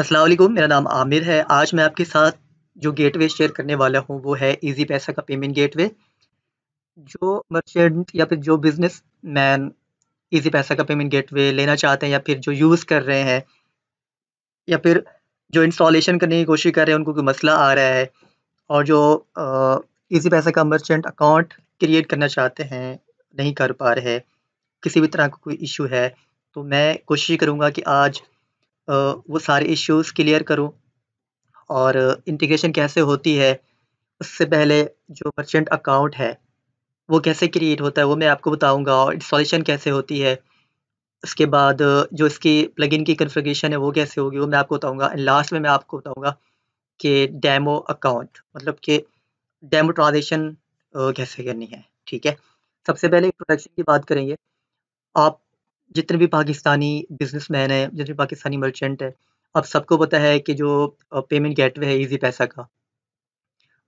अस्सलाम वालेकुम मेरा नाम आमिर है आज मैं आपके साथ जो गेटवे शेयर करने वाला हूँ वो है इजी पैसा का पेमेंट गेटवे जो मर्चेंट या फिर जो बिजनेस मैन ईजी पैसा का पेमेंट गेटवे लेना चाहते हैं या फिर जो यूज़ कर रहे हैं या फिर जो इंस्टॉलेशन करने की कोशिश कर रहे हैं उनको कोई मसला आ रहा है और जो इजी पैसा का मर्चेंट अकाउंट क्रिएट करना चाहते हैं नहीं कर पा रहे किसी भी तरह का को कोई इशू है तो मैं कोशिश करूँगा कि आज वो सारे इश्यूज क्लियर करूँ और इंटीग्रेशन कैसे होती है उससे पहले जो मर्चेंट अकाउंट है वो कैसे क्रिएट होता है वो मैं आपको बताऊंगा और इंस्टॉलेशन कैसे होती है उसके बाद जो इसकी प्लगइन की कन्फिग्रेशन है वो कैसे होगी वो मैं आपको बताऊंगा एंड लास्ट में मैं आपको बताऊंगा कि डेमो अकाउंट मतलब कि डेमो ट्रांजेक्शन कैसे करनी है ठीक है सबसे पहले इंट्रोडक्शन की बात करेंगे आप जितने भी पाकिस्तानी बिजनेसमैन हैं, जितने भी पाकिस्तानी मर्चेंट हैं, अब सबको पता है कि जो पेमेंट गेटवे है इजी पैसा का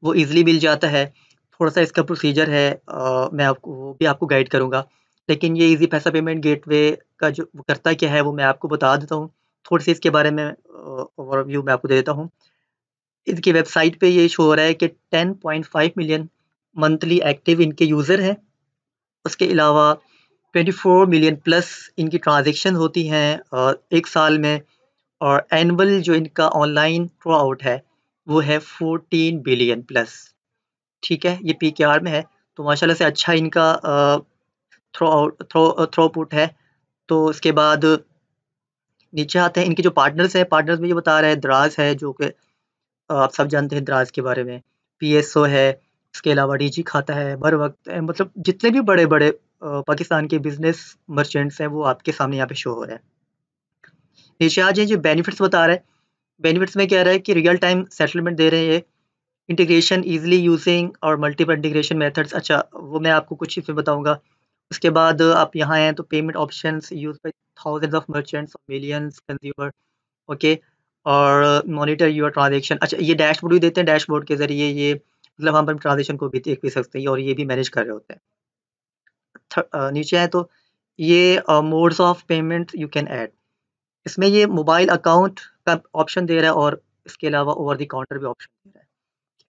वो इजीली मिल जाता है थोड़ा सा इसका प्रोसीजर है आ, मैं आपको वो भी आपको गाइड करूँगा लेकिन ये इजी पैसा पेमेंट गेटवे का जो करता क्या है वो मैं आपको बता देता हूँ थोड़ी सी इसके बारे में ओवरव्यू मैं आपको दे देता हूँ इनकी वेबसाइट पे ये शो हो रहा है कि 10.5 मिलियन मंथली एक्टिव इनके यूज़र हैं उसके अलावा 24 मिलियन प्लस इनकी ट्रांजेक्शन होती हैं और एक साल में और एनअल जो इनका ऑनलाइन थ्रू आउट है वो है 14 बिलियन प्लस ठीक है ये पी के आर में है तो माशाल्लाह से अच्छा इनका थ्रो आउट थ्रो थ्रोपुट है तो उसके बाद नीचे आते हैं इनके जो पार्टनर्स हैं पार्टनर्स में ये बता रहे हैं द्रास है जो कि आप सब जानते हैं द्रास के बारे में पी है उसके अलावा डी खाता है बर वक्त मतलब जितने भी बड़े बड़े पाकिस्तान के बिजनेस मर्चेंट्स हैं वो आपके सामने यहाँ पे शो हो रहे हैं निशाज ये जो बेनिफिट्स बता रहे हैं बेनिफिट्स में कह रहा है कि रियल टाइम सेटलमेंट दे रहे हैं इंटीग्रेशन ईजिली यूजिंग और मल्टीपल इंटीग्रेशन मेथड्स अच्छा वो मैं आपको कुछ इसमें बताऊँगा उसके बाद आप यहाँ आए तो payment option use by thousand of merchants millions consumer okay और मोनिटर यूर ट्रांजेक्शन अच्छा ये डैशबोर्ड भी देते हैं डैशबोर्ड के जरिए ये मतलब हम अपने ट्रांजेक्शन को भी देख भी सकते हैं और ये भी मैनेज कर रहे होते हैं नीचे आए तो ये modes of payment you can add इसमें ये मोबाइल अकाउंट का ऑप्शन दे रहा है और इसके अलावा ओवर दी काउंटर भी ऑप्शन दे रहा है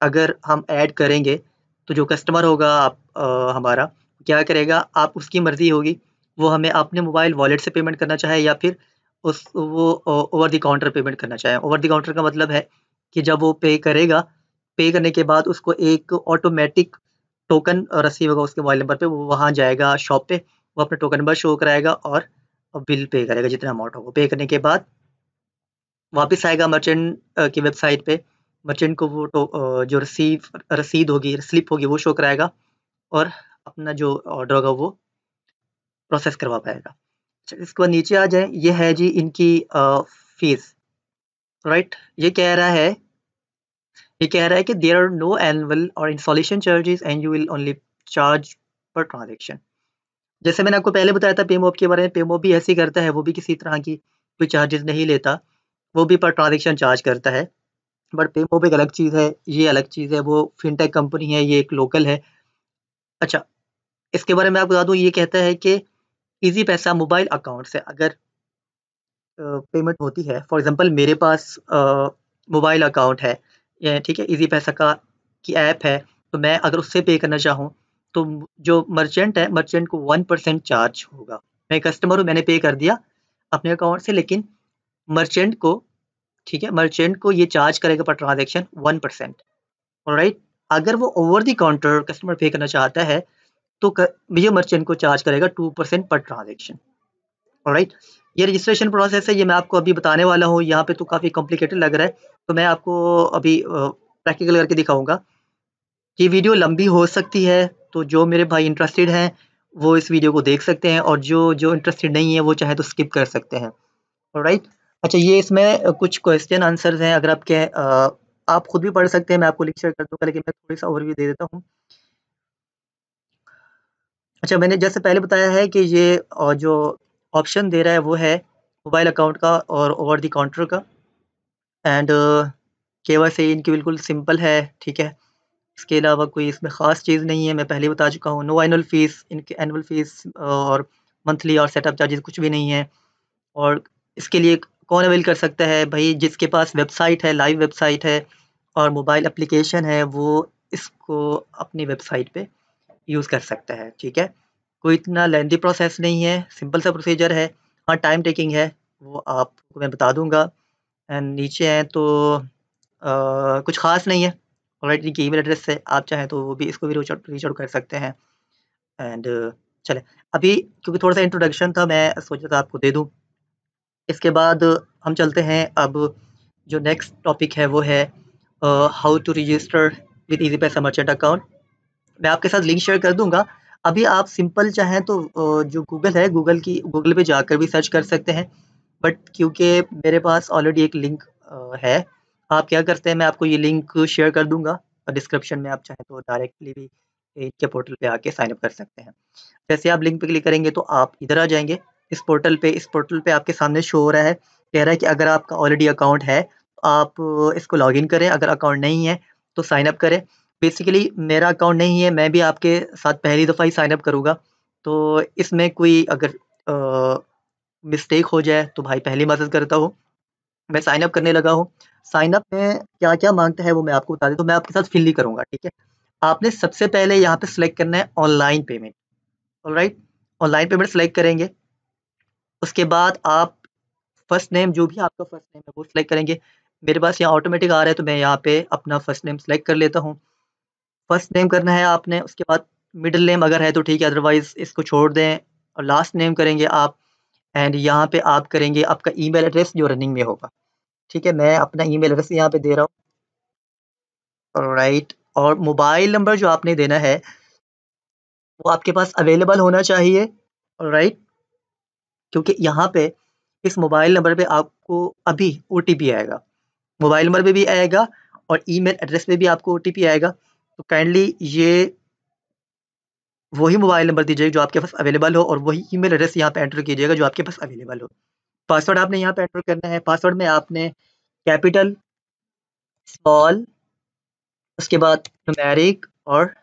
अगर हम ऐड करेंगे तो जो कस्टमर होगा आप आ, हमारा क्या करेगा आप उसकी मर्ज़ी होगी वो हमें अपने मोबाइल वॉलेट से पेमेंट करना चाहे या फिर उस वो ओवर दी काउंटर पेमेंट करना चाहे ओवर दी काउंटर का मतलब है कि जब वो पे करेगा पे करने के बाद उसको एक ऑटोमेटिक टोकन रसीव होगा उसके मोबाइल नंबर पे वो वहाँ जाएगा शॉप पे वो अपना टोकन नंबर शो कराएगा और बिल पे करेगा जितना अमाउंट होगा पे करने के बाद वापस आएगा मर्चेंट की वेबसाइट पे मर्चेंट को वो तो, जो रसीव रसीद होगी स्लिप होगी वो शो कराएगा और अपना जो ऑर्डर होगा वो प्रोसेस करवा पाएगा अच्छा, इसके बाद नीचे आ जाए ये है जी इनकी फीस राइट ये कह रहा है ये कह रहा है कि देर आर नो एनअल और installation charges and you will only charge per transaction जैसे मैंने आपको पहले बताया था पेमोब के बारे में पेमोब भी ऐसे करता है वो भी किसी तरह की कोई चार्जेस नहीं लेता वो भी पर ट्रांजेक्शन चार्ज करता है बट पेमोब एक अलग चीज़ है ये अलग चीज़ है वो फिनटेक कंपनी है ये एक लोकल है अच्छा इसके बारे में आपको बता दूँ ये कहता है कि ईजी पैसा मोबाइल अकाउंट से अगर पेमेंट होती है फॉर एग्जाम्पल मेरे पास मोबाइल अकाउंट है ठीक है इजी पैसा का की ऐप है तो मैं अगर उससे पे करना चाहूँ तो जो मर्चेंट है मर्चेंट को वन परसेंट चार्ज होगा मैं कस्टमर हूँ मैंने पे कर दिया अपने अकाउंट से लेकिन मर्चेंट को ठीक है मर्चेंट को ये चार्ज करेगा per transaction one percent right अगर वो ओवर दी काउंटर कस्टमर पे करना चाहता है तो ये मर्चेंट को चार्ज करेगा two percent per transaction right ये रजिस्ट्रेशन प्रोसेस है ये मैं आपको अभी बताने वाला हूँ यहाँ पे तो काफ़ी कॉम्प्लिकेटेड लग रहा है तो मैं आपको अभी प्रैक्टिकल करके दिखाऊंगा ये वीडियो लंबी हो सकती है तो जो मेरे भाई इंटरेस्टेड हैं वो इस वीडियो को देख सकते हैं और जो जो इंटरेस्टेड नहीं है वो चाहे तो स्किप कर सकते हैं राइट अच्छा ये इसमें कुछ क्वेश्चन आंसर्स हैं अगर आपके आप खुद भी पढ़ सकते हैं मैं आपको लेक्चर कर दूंगा लेकिन मैं थोड़ी सा ओवरव्यू दे देता हूँ अच्छा मैंने जैसे पहले बताया है कि ये जो ऑप्शन दे रहा है वो है मोबाइल अकाउंट का और ओवर दी काउंटर का एंड सी uh, इनकी बिल्कुल सिंपल है ठीक है इसके अलावा कोई इसमें ख़ास चीज़ नहीं है मैं पहले बता चुका हूँ नो एनुअल फ़ीस इनके एनअल फ़ीस uh, और मंथली और सेटअप चार्जेस कुछ भी नहीं है और इसके लिए कौन अवेल कर सकता है भाई जिसके पास वेबसाइट है लाइव वेबसाइट है और मोबाइल एप्लीकेशन है वो इसको अपनी वेबसाइट पे यूज़ कर सकता है ठीक है कोई इतना लेंदी प्रोसेस नहीं है सिंपल सा प्रोसीजर है हाँ टाइम टेकिंग है वो आपको मैं बता दूंगा एंड नीचे हैं तो आ, कुछ ख़ास नहीं है ऑलरेडी की ईमेल एड्रेस है आप चाहें तो वो भी इसको भी रीच आउट कर सकते हैं एंड चले अभी क्योंकि थोड़ा सा इंट्रोडक्शन था मैं सोचा था आपको दे दूँ इसके बाद हम चलते हैं अब जो नेक्स्ट टॉपिक है वो है how to register with Easypaisa merchant account मैं आपके साथ लिंक शेयर कर दूंगा अभी आप सिंपल चाहें तो uh, जो गूगल है गूगल की गूगल पे जाकर भी सर्च कर सकते हैं बट क्योंकि मेरे पास ऑलरेडी एक लिंक है आप क्या करते हैं मैं आपको ये लिंक शेयर कर दूंगा और डिस्क्रिप्शन में आप चाहें तो डायरेक्टली भी इनके पोर्टल पे आके साइनअप कर सकते हैं जैसे आप लिंक पे क्लिक करेंगे तो आप इधर आ जाएंगे इस पोर्टल पे इस पोर्टल पे आपके सामने शो हो रहा है कह रहा है कि अगर आपका ऑलरेडी अकाउंट है तो आप इसको लॉगिन करें अगर अकाउंट नहीं है तो साइनअप करें बेसिकली मेरा अकाउंट नहीं है मैं भी आपके साथ पहली दफ़ा ही साइनअप करूँगा तो इसमें कोई अगर आ, मिस्टेक हो जाए तो भाई पहले मदद करता हो मैं साइन अप करने लगा हूँ साइन अप में क्या क्या मांगता है वो मैं आपको बता देता तो मैं आपके साथ फिल ही करूँगा ठीक है आपने सबसे पहले यहाँ पे सिलेक्ट करना है online payment right online payment select करेंगे उसके बाद आप फर्स्ट नेम जो भी आपका फर्स्ट नेम है वो सिलेक्ट करेंगे मेरे पास यहाँ ऑटोमेटिक आ रहा है तो मैं यहाँ पे अपना फर्स्ट नेम सेलेक्ट कर लेता हूँ फर्स्ट नेम करना है आपने उसके बाद मिडिल नेम अगर है तो ठीक है अदरवाइज इसको छोड़ दें और लास्ट नेम करेंगे आप एंड यहाँ पे आप करेंगे आपका ईमेल एड्रेस जो रनिंग में होगा ठीक है मैं अपना ईमेल एड्रेस यहाँ पे दे रहा हूँ राइट और मोबाइल नंबर जो आपने देना है वो आपके पास अवेलेबल होना चाहिए राइट क्योंकि यहाँ पे इस मोबाइल नंबर पे आपको अभी ओ आएगा मोबाइल नंबर पे भी आएगा और ईमेल एड्रेस पे भी आपको ओ आएगा तो काइंडली ये वही मोबाइल नंबर दीजिएगा जो आपके पास अवेलेबल हो और वही ईमेल एड्रेस यहाँ पे एंटर कीजिएगा जो आपके पास अवेलेबल हो पासवर्ड आपने यहाँ पे एंटर करना है पासवर्ड में आपने कैपिटल स्मॉल उसके बाद नुमेरिक और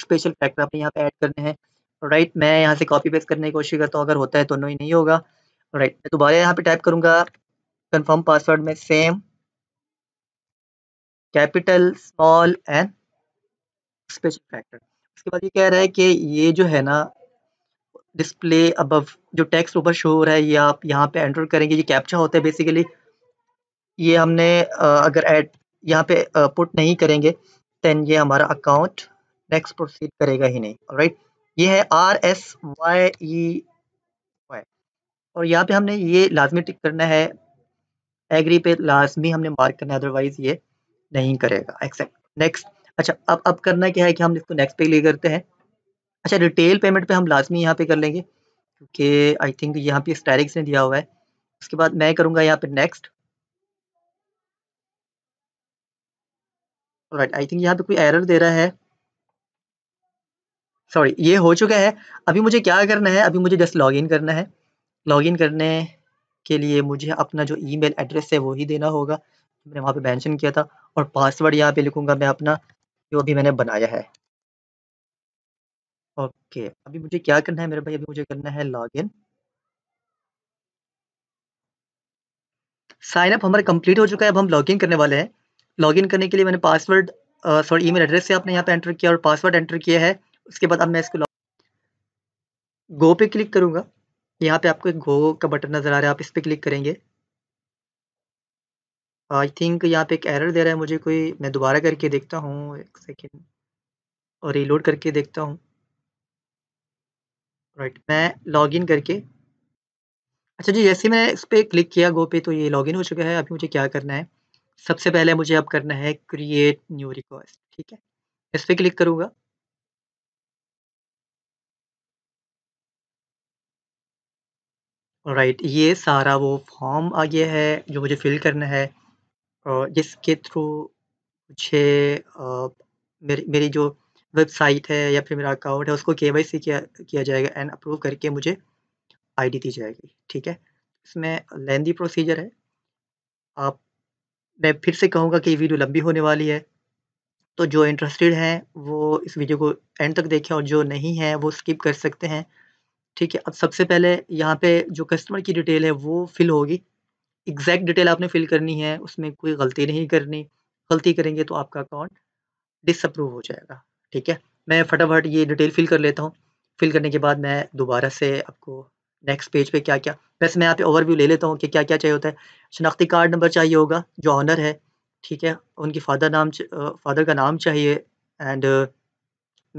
स्पेशल फैक्टर आपने यहाँ पे ऐड करने हैं राइट मैं यहाँ से कॉपी पेस्ट करने की कोशिश करता हूँ अगर होता है तो नहीं नहीं होगा राइट मैं दोबारा यहाँ पे टाइप करूँगा कंफर्म पासवर्ड में same capital small and special factor इसके बाद ये कह रहा है कि ये जो है ना डिस्प्ले अब जो टेक्स्ट ऊपर शो हो रहा है ये आप यहाँ पे एंटर करेंगे ये कैप्चा होता है बेसिकली ये हमने अगर एड यहाँ पे पुट नहीं करेंगे देन ये हमारा अकाउंट नेक्स्ट प्रोसीड करेगा ही नहीं राइट ये है आर एस वाई वाई और यहाँ पे हमने ये लाजमी टिक करना है एग्री पे लाजमी हमने मार्क करना है अदरवाइज ये नहीं करेगा एक्सेप्ट नेक्स्ट अच्छा अब अब करना क्या है कि हम इसको नेक्स्ट पे ले करते हैं अच्छा रिटेल पेमेंट पे हम लाजमी यहाँ पे कर लेंगे क्योंकि आई थिंक यहाँ पे स्टैरिक्स ने दिया हुआ है उसके बाद मैं करूँगा यहाँ पे नेक्स्ट राइट आई थिंक यहाँ पे कोई एरर दे रहा है सॉरी ये हो चुका है अभी मुझे क्या करना है अभी मुझे जस्ट इन करना है इन करने के लिए मुझे अपना जो ई एड्रेस है वो देना होगा मैंने वहाँ पे मैंशन किया था और पासवर्ड यहाँ पे लिखूंगा मैं अपना जो अभी मैंने बनाया है ओके अभी मुझे क्या करना है मेरे भाई अभी मुझे करना है लॉग इन साइन अप हमारा कंप्लीट हो चुका है अब हम लॉग इन करने वाले हैं लॉग इन करने के लिए मैंने पासवर्ड सॉरी ईमेल एड्रेस से आपने यहाँ पे एंटर किया और पासवर्ड एंटर किया है उसके बाद अब मैं इसको गो पे क्लिक करूंगा यहाँ पे आपको एक गो का बटन नज़र आ रहा है आप इस पर क्लिक करेंगे आई थिंक यहाँ पे एक एरर दे रहा है मुझे कोई मैं दोबारा करके देखता हूँ एक सेकेंड और रीलोड करके देखता हूँ राइट right, मैं लॉगिन करके अच्छा जी जैसे मैं इस पर क्लिक किया गो पे तो ये लॉगिन हो चुका है अभी मुझे क्या करना है सबसे पहले मुझे अब करना है क्रिएट न्यू रिक्वेस्ट ठीक है इस पर क्लिक करूँगा राइट right, ये सारा वो फॉर्म आ गया है जो मुझे फिल करना है जिसके थ्रू मुझे मेरी मेरी जो वेबसाइट है या फिर मेरा अकाउंट है उसको केवाईसी किया किया जाएगा एंड अप्रूव करके मुझे आईडी दी जाएगी, ठीक है? इसमें लेंदी प्रोसीजर है। आप मैं फिर से कहूँगा कि वीडियो लंबी होने वाली है। तो जो इंटरेस्टेड हैं वो इस वीडियो को एंड तक देखें और जो नहीं है वो स्किप कर सकते हैं, ठीक है? अब सबसे पहले यहाँ पे जो कस्टमर की डिटेल है वो फिल होगी। एग्जैक्ट डिटेल आपने फिल करनी है उसमें कोई गलती नहीं करनी गलती करेंगे तो आपका अकाउंट डिसअप्रूव हो जाएगा ठीक है मैं फटाफट ये डिटेल फिल कर लेता हूँ फिल करने के बाद मैं दोबारा से आपको नेक्स्ट पेज पे क्या क्या वैसे मैं यहाँ पे ओवरव्यू ले लेता हूँ कि क्या क्या चाहिए होता है शनाख्ती कार्ड नंबर चाहिए होगा जो ऑनर है ठीक है उनके फादर नाम फादर का नाम चाहिए एंड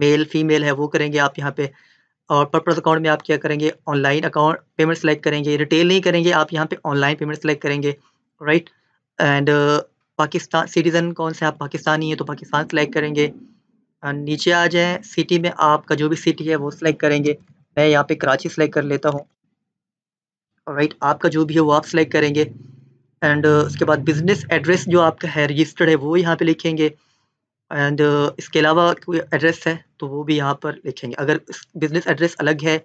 मेल फीमेल है वो करेंगे आप यहाँ पे और पर्पज अकाउंट में आप क्या करेंगे ऑनलाइन अकाउंट पेमेंट सेलेक्ट करेंगे रिटेल नहीं करेंगे आप यहाँ पे ऑनलाइन पेमेंट सेलेक्ट करेंगे right and uh, Pakistan citizen कौन से आप पाकिस्तानी हैं तो पाकिस्तान सेलेक्ट करेंगे नीचे आ जाए सिटी में आपका जो भी सिटी है वो सिलेक्ट करेंगे मैं यहाँ पे कराची सेलेक्ट कर लेता हूँ राइट आपका जो भी है वो आप सेलेक्ट करेंगे एंड uh, उसके बाद बिजनेस एड्रेस जो आपका है रजिस्टर्ड है वो यहाँ पे लिखेंगे एंड uh, इसके अलावा कोई एड्रेस है तो वो भी यहाँ पर लिखेंगे अगर बिजनेस एड्रेस अलग है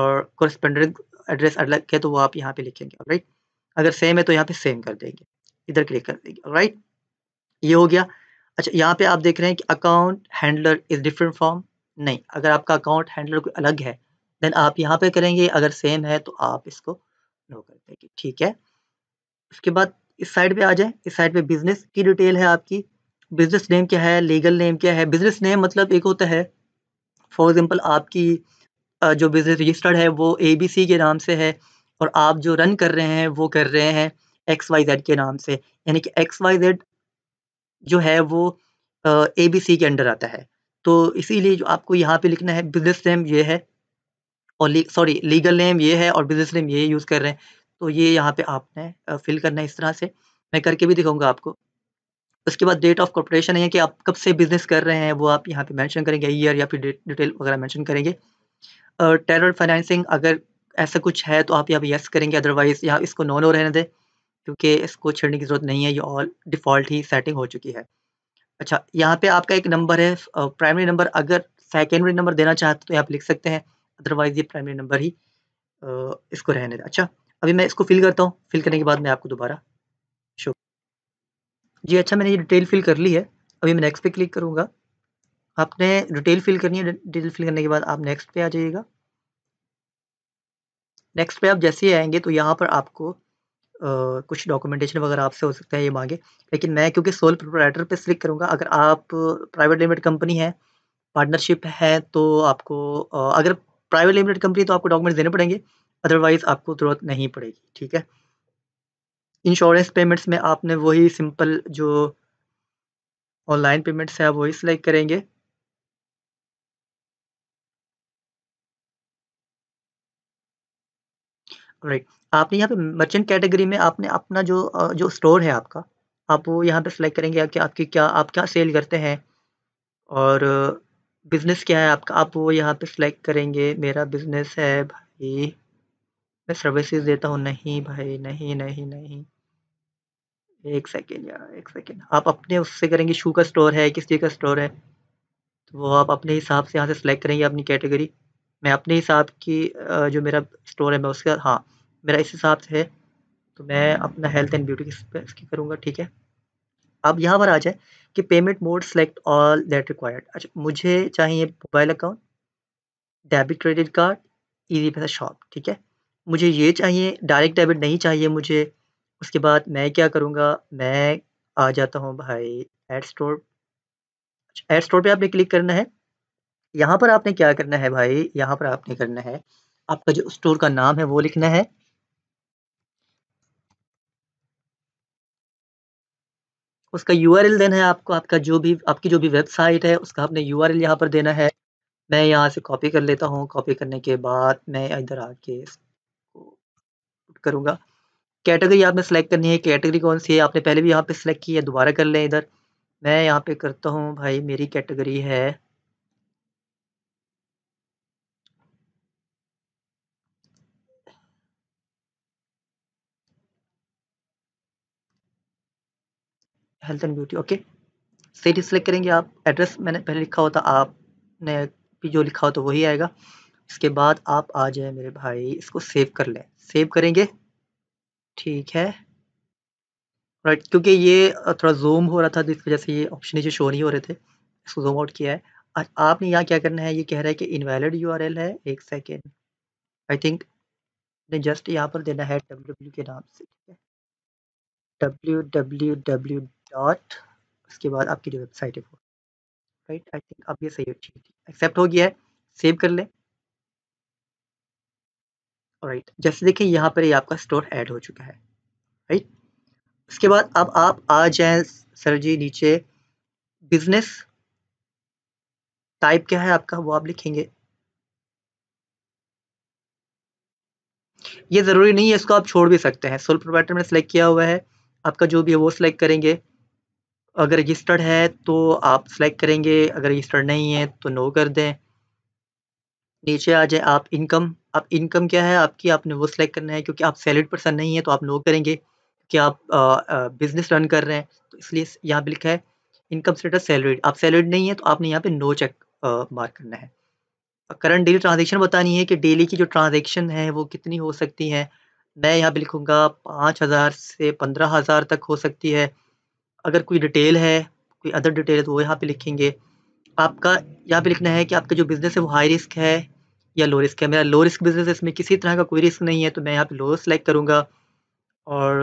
और करस्पेंडिंग एड्रेस अलग है तो वो आप यहाँ पे लिखेंगे राइट अगर सेम है तो यहाँ पे सेम कर देंगे इधर क्लिक कर देंगे राइट ये हो गया अच्छा यहाँ पे आप देख रहे हैं कि account handler is different form नहीं अगर आपका अकाउंट हैंडलर कोई अलग है देन आप यहाँ पे करेंगे अगर सेम है तो आप इसको नो कर देंगे ठीक है उसके बाद इस साइड पे आ जाए इस साइड पे बिजनेस की डिटेल है आपकी बिजनेस नेम क्या है लीगल नेम क्या है बिजनेस नेम मतलब एक होता है फॉर एग्जांपल आपकी जो बिजनेस रजिस्टर्ड है वो ए बी सी के नाम से है और आप जो रन कर रहे हैं वो कर रहे हैं एक्स वाई जेड के नाम से यानी कि एक्स वाई जेड जो है वो ए बी सी के अंडर आता है तो इसीलिए जो आपको यहाँ पे लिखना है बिजनेस नेम ये है और सॉरी लीगल नेम ये है और बिजनेस नेम ये यूज़ कर रहे हैं तो ये यहाँ पे आपने फिल करना है इस तरह से मैं करके भी दिखाऊंगा आपको उसके बाद डेट ऑफ कॉर्पोरेशन है कि आप कब से बिजनेस कर रहे हैं वो आप यहाँ पे मेंशन करेंगे ईयर या फिर डिटेल वगैरह मेंशन करेंगे टेरर फाइनेंसिंग अगर ऐसा कुछ है तो आप यहाँ पर यस करेंगे अदरवाइज यहाँ इसको नो नो रहने दें क्योंकि इसको छेड़ने की ज़रूरत नहीं है ये ऑल डिफ़ॉल्ट ही सेटिंग हो चुकी है अच्छा यहाँ पे आपका एक नंबर है प्राइमरी नंबर अगर सेकेंडरी नंबर देना चाहते तो आप लिख सकते हैं अदरवाइज ये प्राइमरी नंबर ही इसको रहने दें अच्छा अभी मैं इसको फिल करता हूँ फिल करने के बाद मैं आपको दोबारा जी अच्छा मैंने ये डिटेल फिल कर ली है अभी मैं नेक्स्ट पे क्लिक करूँगा आपने डिटेल फिल करनी है डिटेल फिल करने के बाद आप नेक्स्ट पे आ जाइएगा नेक्स्ट पे आप जैसे ही आएंगे तो यहाँ पर आपको आ, कुछ डॉक्यूमेंटेशन वगैरह आपसे हो सकता है ये मांगे लेकिन मैं क्योंकि सोल प्रोपराइटर पे सिलेक्ट करूँगा अगर आप प्राइवेट लिमिटेड कंपनी है पार्टनरशिप है तो आपको आ, अगर प्राइवेट लिमिटेड कंपनी तो आपको डॉक्यूमेंट्स देने पड़ेंगे अदरवाइज आपको जरूरत नहीं पड़ेगी ठीक है इंश्योरेंस पेमेंट्स में आपने वही सिंपल जो ऑनलाइन पेमेंट्स है वही सिलेक्ट करेंगे राइट right. आपने यहाँ पे मर्चेंट कैटेगरी में आपने अपना जो जो स्टोर है आपका आप वो यहाँ पे सिलेक्ट करेंगे कि आपकी क्या आप क्या सेल करते हैं और बिजनेस क्या है आपका आप वो यहाँ पे सिलेक्ट करेंगे मेरा बिजनेस है भाई मैं सर्विसेज देता हूँ नहीं भाई नहीं नहीं नहीं एक सेकेंड यार एक सेकेंड आप अपने उससे करेंगे शू का स्टोर है किस चीज़ का स्टोर है तो वो आप अपने हिसाब से यहाँ से सेलेक्ट करेंगे अपनी कैटेगरी मैं अपने हिसाब की जो मेरा स्टोर है मैं उसका हाँ मेरा इस हिसाब से है तो मैं अपना हेल्थ एंड ब्यूटी की करूँगा ठीक है अब यहाँ पर आ जाए कि payment mode select all that required अच्छा मुझे चाहिए mobile account debit credit card Easypaisa shop ठीक है मुझे ये चाहिए डायरेक्ट डेबिट नहीं चाहिए मुझे उसके बाद मैं क्या करूँगा, मैं आ जाता हूँ भाई एड स्टोर। एड स्टोर पे आपने क्लिक करना है। यहाँ पर आपने क्या करना है भाई, यहाँ पर आपने करना है, आपका जो स्टोर का नाम है वो लिखना है। उसका यू आर एल देना है आपको, आपका जो भी आपकी जो भी वेबसाइट है उसका आपने यू आर एल यहाँ पर देना है। मैं यहाँ से कॉपी कर लेता हूँ, कॉपी करने के बाद मैं इधर आके इसको करूँगा। कैटेगरी आपने सेलेक्ट करनी है कैटेगरी कौन-सी है आपने पहले भी यहाँ पे सेलेक्ट की है दोबारा कर लें इधर मैं यहाँ पे करता हूँ भाई मेरी कैटेगरी है health and beauty okay city select करेंगे आप एड्रेस मैंने पहले लिखा होता आपने भी जो लिखा हो तो वही आएगा इसके बाद आप आ जाए मेरे भाई इसको सेव कर लें सेव करेंगे ठीक है राइट right, क्योंकि ये थोड़ा जूम हो रहा था तो इस वजह से ये ऑप्शन नीचे शो नहीं हो रहे थे इसको जूम आउट किया है आपने यहाँ क्या करना है ये कह रहा है कि इनवैलिड यूआरएल है एक सेकेंड आई थिंक ने जस्ट यहाँ पर देना है डब्ल्यू के नाम से ठीक है डब्ल्यू डब्ल्यू डब्ल्यू डॉट उसके बाद आपकी जो वेबसाइट है वो राइट आई थिंक अब ये सही है ठीक है एक्सेप्ट हो गया है सेव कर लें राइट जैसे देखिए यहाँ पर ये आपका स्टोर ऐड हो चुका है राइट उसके बाद अब आप आ जाए सर जी नीचे बिजनेस टाइप क्या है आपका वो आप लिखेंगे ये ज़रूरी नहीं है इसको आप छोड़ भी सकते हैं सोल प्रोवाइडर में सेलेक्ट किया हुआ है आपका जो भी है वो सिलेक्ट करेंगे अगर रजिस्टर्ड है तो आप सेलेक्ट करेंगे अगर रजिस्टर्ड नहीं है तो नो कर दें नीचे आ जाए आप इनकम अब इनकम क्या है आपकी आपने वो सिलेक्ट करना है क्योंकि आप सैलरीड पर्सन नहीं है तो आप नो करेंगे कि आप बिजनेस रन कर रहे हैं तो इसलिए यहाँ पे लिखा है इनकम स्टेटस सैलरीड आप सैलरीड नहीं है तो आपने यहाँ पे नो चेक मार्क करना है करंट डेली ट्रांजेक्शन बतानी है कि डेली की जो ट्रांजेक्शन है वो कितनी हो सकती है मैं यहाँ पे लिखूँगा पाँच हज़ार से पंद्रह हज़ार तक हो सकती है अगर कोई डिटेल है कोई अदर डिटेल है तो वो यहाँ पे लिखेंगे आपका यहाँ पे लिखना है कि आपका जो बिज़नेस है वो हाई रिस्क है या लो रिस्क है मेरा लो रिस्क बिजनेस है इसमें किसी तरह का कोई रिस्क नहीं है तो मैं यहाँ पे लो सेलेक्ट करूँगा और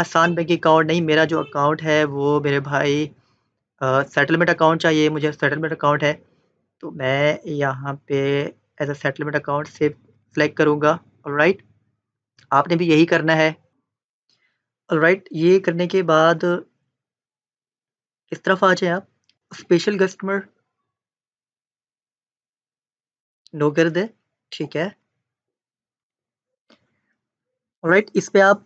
आसान बैंक अकाउंट नहीं मेरा जो अकाउंट है वो मेरे भाई सेटलमेंट अकाउंट चाहिए मुझे सेटलमेंट अकाउंट है तो मैं यहाँ पे एज अ सेटलमेंट अकाउंट से सेलेक्ट करूँगा राइट आपने भी यही करना है और राइट ये करने के बाद इस तरफ आ जाए आप स्पेशल कस्टमर दे ठीक है राइट इस पे आप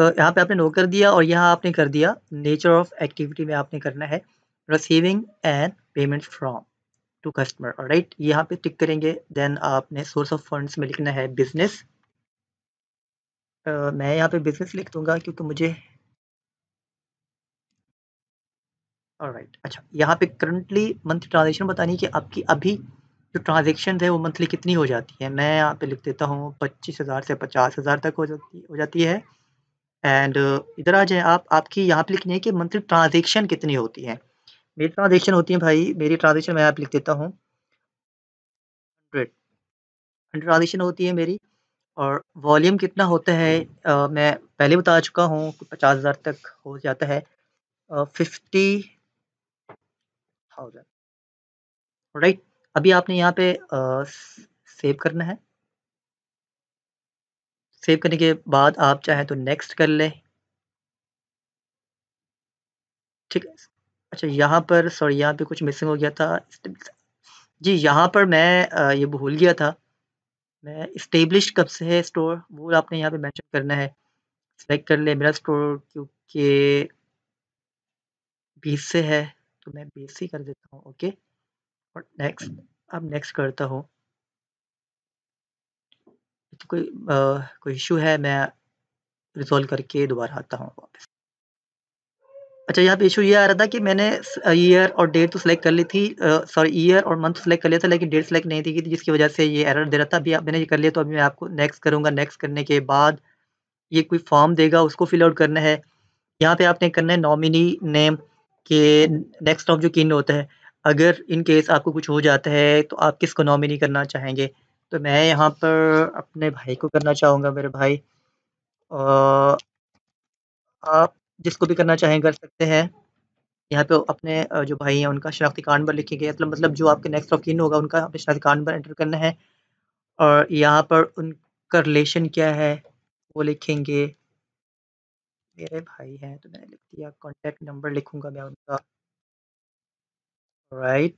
यहाँ पे आपने नो कर दिया और यहाँ आपने कर दिया नेचर ऑफ एक्टिविटी में आपने करना है receiving and payment from to customer right यहाँ पे टिक करेंगे देन आपने सोर्स ऑफ फंड्स में लिखना है बिजनेस uh, मैं यहाँ पे बिजनेस लिख दूंगा क्योंकि मुझे राइट right, अच्छा यहाँ पे करंटली मंथ ट्रांजेक्शन बतानी कि आपकी अभी जो ट्रांजेक्शन है वो मंथली कितनी हो जाती है मैं यहाँ पे लिख देता हूँ पच्चीस हज़ार से पचास हज़ार तक हो जाती हो जाती है एंड इधर आ जाए आप आपकी यहाँ पे लिखनी है कि मंथली ट्रांजेक्शन कितनी होती है मेरी ट्रांजेक्शन होती है भाई मेरी ट्रांजेक्शन मैं आप लिख देता हूँ हंड्रेड हंड्रेड ट्रांजेक्शन होती है मेरी और वॉल्यूम कितना होता है आ, मैं पहले बता चुका हूँ पचास हज़ार तक हो जाता है फिफ्टी थाउजेंड राइट अभी आपने यहाँ पे सेव करना है सेव करने के बाद आप चाहें तो नेक्स्ट कर लें ठीक है अच्छा यहाँ पर सॉरी यहाँ पे कुछ मिसिंग हो गया था जी यहाँ पर मैं ये भूल गया था मैं इस्टेब्लिश कब से है स्टोर वो आपने यहाँ पे मेंशन करना है सेलेक्ट कर ले मेरा स्टोर क्योंकि बीस से है तो मैं बीस ही कर देता हूँ ओके और नेक्स्ट अब नेक्स्ट करता हूँ तो कोई आ, कोई इशू है मैं रिजोल्व करके दोबारा आता हूँ वापस अच्छा यहाँ पे इशू ये आ रहा था कि मैंने ईयर और डेट तो सेलेक्ट कर ली थी सॉरी ईयर और मंथ तो सिलेक्ट कर लिया था लेकिन डेट सेलेक्ट नहीं थी जिसकी वजह से ये एरर दे रहा था अभी मैंने ये कर लिया तो अभी मैं आपको नेक्स्ट करूँगा नेक्स्ट करने के बाद ये कोई फॉर्म देगा उसको फिल आउट करना है यहाँ पे आपने करना है नॉमिनी नेम के नेक्स्ट ऑफ जो किन होता है अगर इन केस आपको कुछ हो जाता है तो आप किसको नॉमिनी करना चाहेंगे तो मैं यहाँ पर अपने भाई को करना चाहूँगा मेरे भाई और आप जिसको भी करना चाहें कर सकते हैं यहाँ पे अपने जो भाई हैं उनका शनाख्ती कार्ड नंबर लिखेंगे तो मतलब जो आपके नेक्स्ट ऑफ किन होगा उनका अपने शनाख्ती कार्ड नंबर एंटर करना है और यहाँ पर उनका रिलेशन क्या है वो लिखेंगे मेरे भाई हैं तो मैंने लिख दिया कॉन्टेक्ट नंबर लिखूंगा मैं उनका right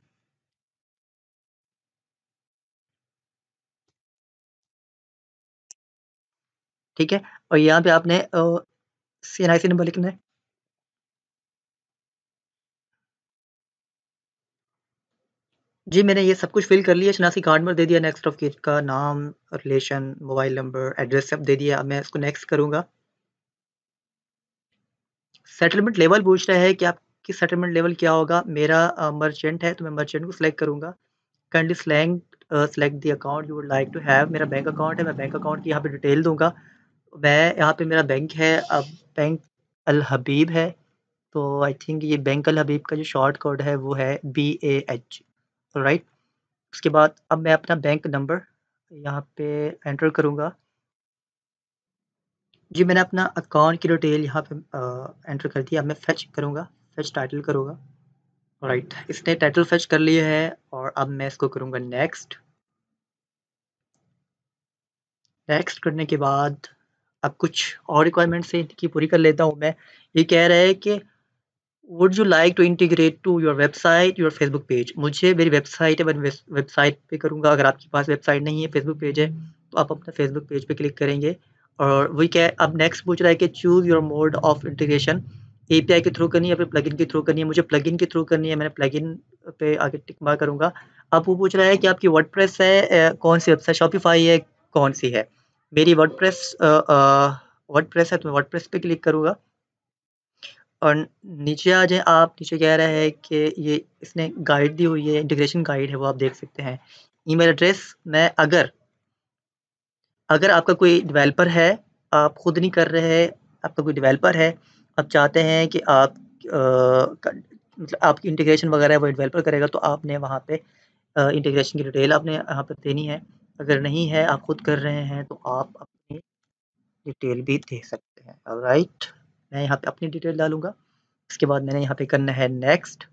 ठीक है और यहाँ पे आपने सी एन आई सी नंबर लिखना है जी मैंने ये सब कुछ फिल कर लिया शनासी कार्ड नंबर दे दिया नेक्स्ट ऑफ केज का नाम रिलेशन मोबाइल नंबर एड्रेस सब दे दिया अब मैं इसको नेक्स्ट करूंगा सेटलमेंट लेवल पूछ रहा है कि आप कि सेटलमेंट लेवल क्या होगा मेरा मर्चेंट है तो मैं मर्चेंट को सिलेक्ट करूंगा कैंडली स्लैंग select the account you would like to have मेरा बैंक अकाउंट है मैं बैंक अकाउंट की यहाँ पे डिटेल दूंगा मैं यहाँ पे मेरा बैंक है अब बैंक अल हबीब है तो आई थिंक ये बैंक अल हबीब का जो शॉर्ट कोड है वो है बी ए एच राइट उसके बाद अब मैं अपना बैंक नंबर यहाँ पे एंटर करूँगा जी मैंने अपना अकाउंट की डिटेल यहाँ पे एंटर कर दी अब मैं फेच करूँगा फेच टाइटल करूँगा राइट right. इसने टाइटल फेच कर लिया है और अब मैं इसको करूँगा नेक्स्ट नेक्स्ट करने के बाद अब कुछ और रिक्वायरमेंट से इनकी पूरी कर लेता हूँ मैं ये कह रहा है कि would you like to integrate to your website your Facebook page मुझे मेरी वेबसाइट है मैं वेबसाइट पे करूँगा अगर आपके पास वेबसाइट नहीं है फेसबुक पेज है तो आप अपने फेसबुक पेज पे क्लिक करेंगे और वही कह अब नेक्स्ट पूछ रहा है कि choose your mode of integration API के थ्रू करनी है या प्लगइन के थ्रू करनी है मुझे प्लगइन के थ्रू करनी है मैंने प्लगइन पे आगे टिक मार करूंगा अब वो पूछ रहा है कि आपकी वर्डप्रेस है कौन सी वेबसाइट शॉपिफाई है कौन सी है मेरी वर्डप्रेस वर्डप्रेस है तो मैं वर्डप्रेस पे क्लिक करूँगा और नीचे आ जाए आप नीचे कह रहा है कि ये इसने गाइड दी हुई है इंटीग्रेशन गाइड है वो आप देख सकते हैं ई एड्रेस मैं अगर अगर आपका कोई डिवेलपर है आप खुद नहीं कर रहे आपका कोई डिवेलपर है अब चाहते हैं कि आप मतलब आपकी इंटीग्रेशन वगैरह वो डेवलपर करेगा तो आपने वहाँ पे इंटीग्रेशन की डिटेल आपने यहाँ पर देनी है अगर नहीं है आप खुद कर रहे हैं तो आप अपनी डिटेल भी दे सकते हैं राइट मैं यहाँ पे अपनी डिटेल डालूंगा इसके बाद मैंने यहाँ पे करना है नेक्स्ट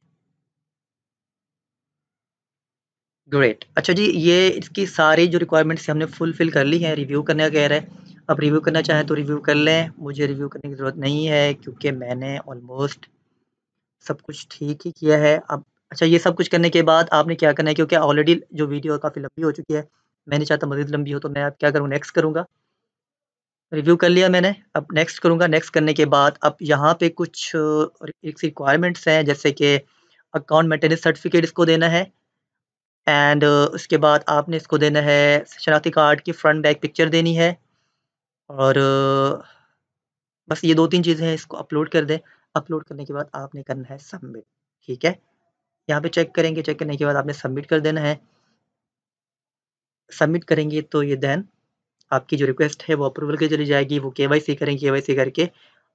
ग्रेट अच्छा जी ये इसकी सारी जो रिक्वायरमेंट्स हमने फुलफिल कर ली है रिव्यू करने का कह रहे हैं आप रिव्यू करना चाहें तो रिव्यू कर लें मुझे रिव्यू करने की ज़रूरत नहीं है क्योंकि मैंने ऑलमोस्ट सब कुछ ठीक ही किया है अब अच्छा ये सब कुछ करने के बाद आपने क्या करना है क्योंकि ऑलरेडी जो वीडियो काफ़ी लंबी हो चुकी है मैंने चाहता मजीद लंबी हो तो मैं अब क्या करूँ नेक्स्ट करूँगा रिव्यू कर लिया मैंने अब नेक्स्ट करूँगा नेक्स्ट करने के बाद अब यहाँ पे कुछ रिक्वायरमेंट्स हैं जैसे कि अकाउंट मेंटेनेंस सर्टिफिकेट इसको देना है एंड उसके बाद आपने इसको देना है शनाख्ती कार्ड की फ्रंट बैक पिक्चर देनी है और बस ये दो तीन चीज़ें हैं इसको अपलोड कर दें अपलोड करने के बाद आपने करना है सबमिट ठीक है यहाँ पे चेक करेंगे चेक करने के बाद आपने सबमिट कर देना है सबमिट करेंगे तो ये देन आपकी जो रिक्वेस्ट है वो अप्रूवल के चली जाएगी वो के वाई सी करेंगे के वाई सी करके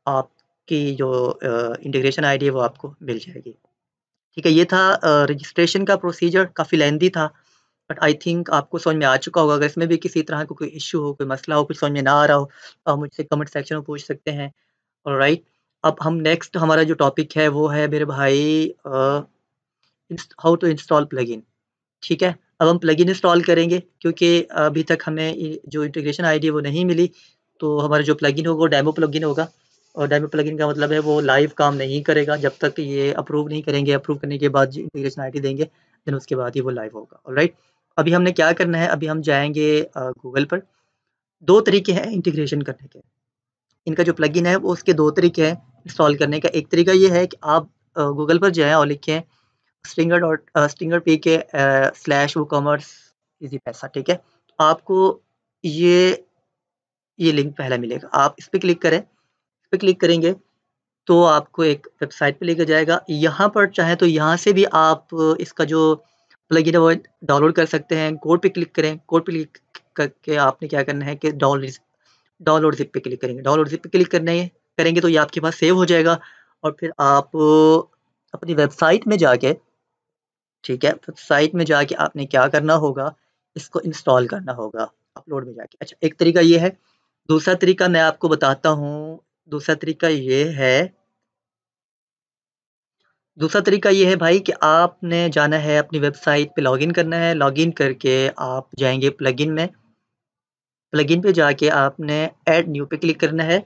आपकी जो इंटीग्रेशन आई डी है वो आपको मिल जाएगी ठीक है ये था रजिस्ट्रेशन का प्रोसीजर काफ़ी लेंदी था बट आई थिंक आपको समझ में आ चुका होगा अगर इसमें भी किसी तरह का कोई इशू हो कोई मसला हो कुछ समझ में ना आ रहा हो तो आप मुझसे कमेंट सेक्शन में पूछ सकते हैं और राइट अब हम नेक्स्ट हमारा जो टॉपिक है वो है मेरे भाई हाउ टू इंस्टॉल इन ठीक है अब हम प्लगइन इंस्टॉल करेंगे क्योंकि अभी तक हमें जो इंटीग्रेशन आईडी वो नहीं मिली तो हमारा जो प्लगइन होगा वो डेमो प्लगइन होगा और डेमो प्लगइन का मतलब है वो लाइव काम नहीं करेगा जब तक ये अप्रूव नहीं करेंगे अप्रूव करने के बाद जो इंटीग्रेशन आईडी देंगे देन उसके बाद ही वो लाइव होगा राइट अभी हमने क्या करना है अभी हम जाएंगे गूगल पर दो तरीके हैं इंटीग्रेशन करने के इनका जो प्लगइन है वो उसके दो तरीके हैं इंस्टॉल करने का एक तरीका ये है कि आप गूगल पर जाएं और लिखें स्ट्रिंगर डॉट स्ट्रिंगर पे के स्लैश वो कॉमर्स इजी पैसा ठीक है आपको ये ये लिंक पहला मिलेगा आप इस पर क्लिक करें इस पर क्लिक करेंगे तो आपको एक वेबसाइट पे लेकर जाएगा यहाँ पर चाहें तो यहाँ से भी आप इसका जो प्लगइन वो डाउनलोड कर सकते हैं कोड पे क्लिक करें कोड पे क्लिक करके आपने क्या करना है कि डाउनलोड डाउनलोड जिप पे क्लिक करेंगे डाउनलोड जिप पे क्लिक करने करेंगे तो ये आपके पास सेव हो जाएगा और फिर आप अपनी वेबसाइट में जाके ठीक है वेबसाइट में जाके आपने क्या करना होगा इसको इंस्टॉल करना होगा अपलोड में जाके अच्छा एक तरीका ये है दूसरा तरीका मैं आपको बताता हूँ दूसरा तरीका ये है दूसरा तरीका ये है भाई कि आपने जाना है अपनी वेबसाइट पे लॉगिन करना है लॉगिन करके आप जाएंगे प्लगइन में प्लगइन पे जाके आपने ऐड न्यू पे क्लिक करना है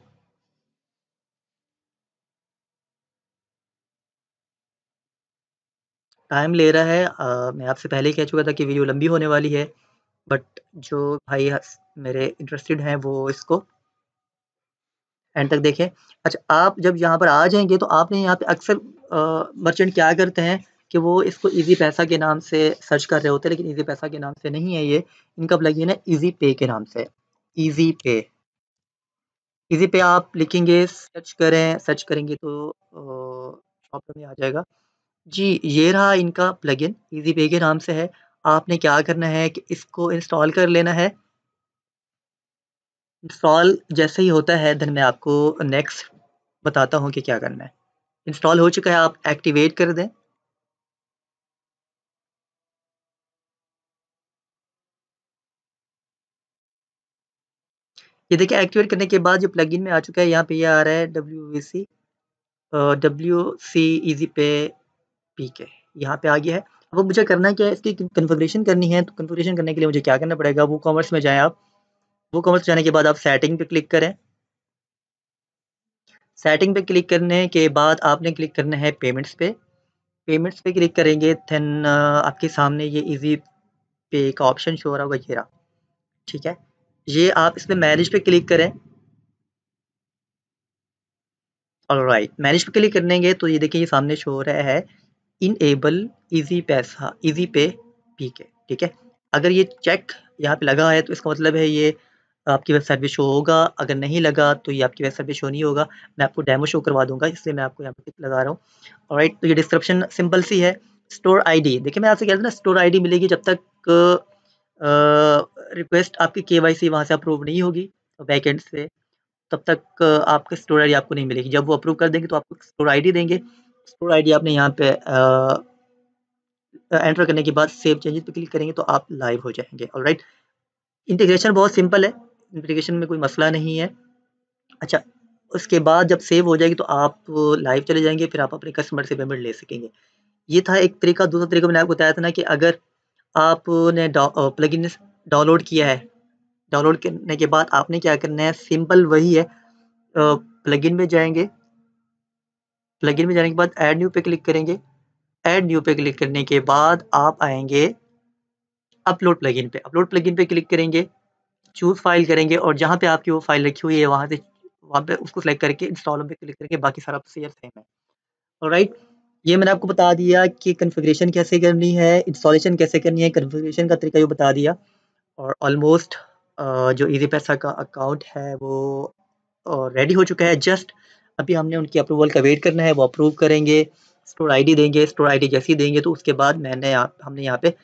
टाइम ले रहा है आ, मैं आपसे पहले कह चुका था कि वीडियो लंबी होने वाली है बट जो भाई मेरे इंटरेस्टेड हैं वो इसको एंड तक देखें अच्छा आप जब यहाँ पर आ जाएंगे तो आपने यहाँ पे अक्सर मर्चेंट क्या करते हैं कि वो इसको इजी पैसा के नाम से सर्च कर रहे होते हैं लेकिन इजी पैसा के नाम से नहीं है ये इनका लगी है इजी पे के नाम से इजी पे इजी पे आप लिखेंगे सर्च करें सर्च करेंगे तो प्रॉब्लम में आ जाएगा जी ये रहा इनका प्लगइन इजी पे के नाम से है आपने क्या करना है कि इसको इंस्टॉल कर लेना है इंस्टॉल जैसे ही होता है धन मैं आपको नेक्स्ट बताता हूँ कि क्या करना है इंस्टॉल हो चुका है आप एक्टिवेट कर दें ये देखिए एक्टिवेट करने के बाद जो प्लगइन में आ चुका है यहाँ पे ये आ रहा है W V C W C easy pay P K यहाँ पे आ गया है अब मुझे करना क्या है इसकी कन्फिग्रेशन करनी है तो कन्फिग्रेशन करने के लिए मुझे क्या करना पड़ेगा वो कॉमर्स में जाएं आप वो कॉमर्स जाने के बाद आप सेटिंग पे क्लिक करें सेटिंग पे क्लिक करने के बाद आपने क्लिक करना है पेमेंट्स पे पेमेंट्स पे क्लिक करेंगे देन uh, आपके सामने ये इजी पे का ऑप्शन शो हो रहा होगा ये रहा ठीक है ये आप इसमें मैनेज पे क्लिक करें और राइट मैनेज पे क्लिक करेंगे तो ये देखिए ये सामने शो हो रहा है enable Easypaisa easy pay P K ठीक है अगर ये चेक यहाँ पे लगा है तो इसका मतलब है ये आपकी वेबसाइट पे शो होगा अगर नहीं लगा तो ये आपकी वेबसाइट पे शो नहीं होगा मैं आपको डेमो शो करवा दूंगा इसलिए मैं आपको यहाँ पे लगा रहा हूँ राइट तो ये डिस्क्रिप्शन सिंपल सी है स्टोर आईडी देखिए मैं आपसे कह रहा था ना स्टोर आईडी मिलेगी जब तक रिक्वेस्ट आपकी के वाई सी वहाँ से अप्रूव नहीं होगी वैकेंट से तब तक आपके स्टोर डी आपको नहीं मिलेगी जब वो अप्रूव कर देंगे तो आपको स्टोर डी देंगे स्टोर डी आपने यहाँ पे एंटर करने के बाद सेव चेंजेस पे क्लिक करेंगे तो आप लाइव हो जाएंगे और राइट इंटीग्रेशन बहुत सिंपल है इंप्लीकेशन में कोई मसला नहीं है अच्छा उसके बाद जब सेव हो जाएगी तो आप लाइव चले जाएंगे फिर आप अपने कस्टमर से पेमेंट ले सकेंगे ये था एक तरीका दूसरा तरीका मैंने आपको बताया था ना कि अगर आपने प्लग इन डाउनलोड किया है डाउनलोड करने के बाद आपने क्या करना है सिंपल वही है प्लग इन में जाएंगे प्लग इन में जाने के बाद ऐड न्यू पे क्लिक करेंगे ऐड न्यू पे क्लिक करने के बाद आप आएंगे अपलोड प्लगइन पे अपलोड प्लगइन पे क्लिक करेंगे चूज़ फाइल करेंगे और जहाँ पे आपकी वो फाइल रखी हुई है वहाँ से वहाँ पे उसको सेलेक्ट करके इंस्टॉल पे क्लिक करके बाकी सारा प्रोसीजर सेम है और राइट ये मैंने आपको बता दिया कि कन्फिग्रेशन कैसे करनी है इंस्टॉलेशन कैसे करनी है कन्फिग्रेशन का तरीका ये बता दिया और ऑलमोस्ट जो ईजी पैसा का अकाउंट है वो रेडी हो चुका है जस्ट अभी हमने उनकी अप्रूवल का वेट करना है वो अप्रूव करेंगे स्टोर आईडी देंगे स्टोर आईडी जैसी देंगे तो उसके बाद मैंने हमने यहाँ पे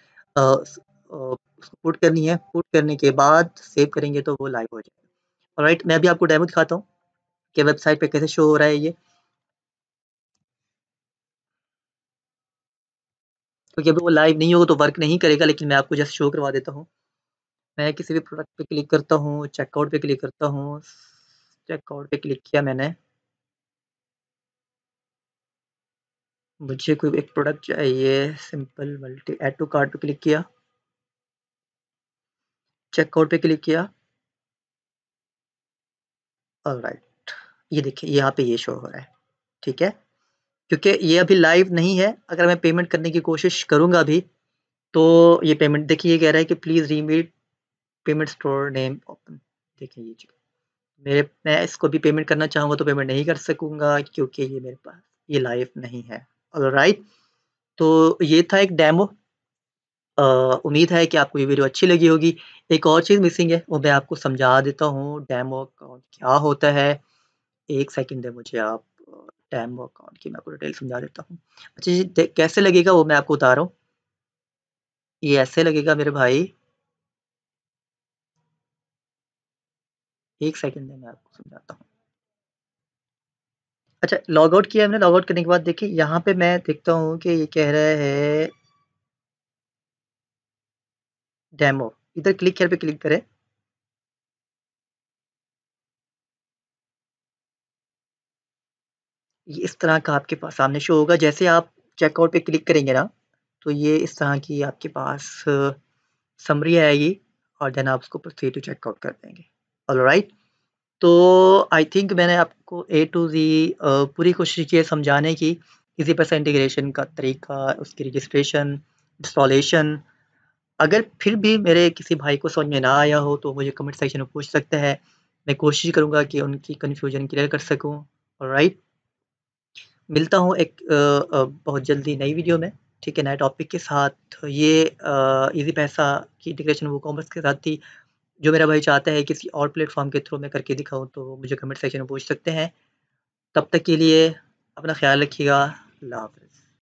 पुट करनी है पुट करने के बाद सेव करेंगे तो वो लाइव हो जाएगा राइट मैं अभी आपको डेमो दिखाता हूँ कि वेबसाइट पे कैसे शो हो रहा है ये क्योंकि तो अभी वो लाइव नहीं होगा तो वर्क नहीं करेगा लेकिन मैं आपको जस्ट शो करवा देता हूँ मैं किसी भी प्रोडक्ट पे क्लिक करता हूँ चेकआउट पे क्लिक करता हूँ चेकआउट पे क्लिक किया मैंने मुझे कोई एक प्रोडक्ट चाहिए simple multi add to cart पे क्लिक किया चेकआउट पे क्लिक किया राइट ये देखिए यहाँ पे ये शो हो रहा है ठीक है क्योंकि ये अभी लाइव नहीं है अगर मैं पेमेंट करने की कोशिश करूँगा अभी तो ये पेमेंट देखिए ये कह रहा है कि please remit payment store name open देखिए ये मेरे मैं इसको भी पेमेंट करना चाहूँगा तो पेमेंट नहीं कर सकूँगा क्योंकि ये मेरे पास ये लाइव नहीं है राइट right. तो ये था एक डैमो उम्मीद है कि आपको ये वीडियो अच्छी लगी होगी एक और चीज़ मिसिंग है वो मैं आपको समझा देता हूँ वो अकाउंट क्या होता है एक सेकंड है मुझे आप डैमो अकाउंट की मैं आपको डिटेल समझा देता हूँ अच्छा जी कैसे लगेगा वो मैं आपको रहा हूँ ये ऐसे लगेगा मेरे भाई एक सेकंड है मैं आपको समझाता हूँ अच्छा लॉग आउट किया हमने लॉग आउट करने के बाद देखिए यहाँ पे मैं देखता हूँ कि ये कह रहा है डेमो इधर क्लिक कर पे क्लिक करें ये इस तरह का आपके पास सामने शो होगा जैसे आप चेकआउट पे क्लिक करेंगे ना तो ये इस तरह की आपके पास समरी uh, आएगी और देन आप उसको प्रोसीड टू चेकआउट कर देंगे ऑल राइट तो आई थिंक मैंने आपको ए टू जी पूरी कोशिश की है समझाने की इसी पैसा इंटीग्रेशन का तरीका उसकी रजिस्ट्रेशन इंस्टॉलेशन अगर फिर भी मेरे किसी भाई को समझ में ना आया हो तो मुझे कमेंट सेक्शन में पूछ सकता है मैं कोशिश करूँगा कि उनकी कन्फ्यूजन क्लियर कर सकूँ राइट मिलता हूँ एक आ, आ, बहुत जल्दी नई वीडियो में ठीक है नए टॉपिक के साथ तो ये इजी पैसा की इंटीग्रेशन वो कॉमर्स के साथ थी जो मेरा भाई चाहता है किसी और प्लेटफॉर्म के थ्रू मैं करके दिखाऊँ तो मुझे कमेंट सेक्शन में पूछ सकते हैं तब तक के लिए अपना ख्याल रखिएगा अल्लाह हाफ